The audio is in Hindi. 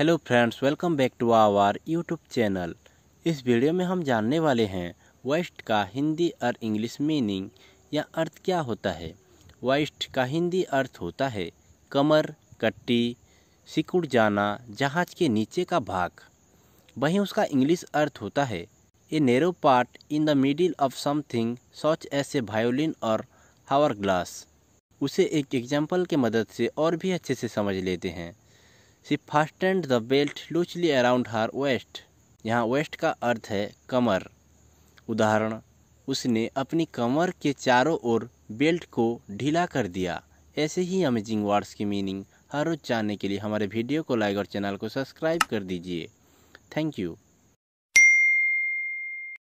hello friends welcome back to our YouTube channel इस वीडियो में हम जानने वाले हैं वेस्ट का हिंदी और इंग्लिश मीनिंग या अर्थ क्या होता है वेस्ट का हिंदी अर्थ होता है कमर कट्टी सिकुड़ जाना जहाज के नीचे का भाग वहीं उसका इंग्लिश अर्थ होता है a narrow part in the middle of something such as a violin और हावर ग्लास उसे एक एग्जाम्पल के मदद से और भी अच्छे से समझ लेते हैं she fastened the belt loosely around her waist यहाँ वेस्ट का अर्थ है कमर उदाहरण उसने अपनी कमर के चारों ओर बेल्ट को ढीला कर दिया ऐसे ही अमेजिंग वर्ड्स की मीनिंग हर रोज जानने के लिए हमारे वीडियो को लाइक और चैनल को सब्सक्राइब कर दीजिए थैंक यू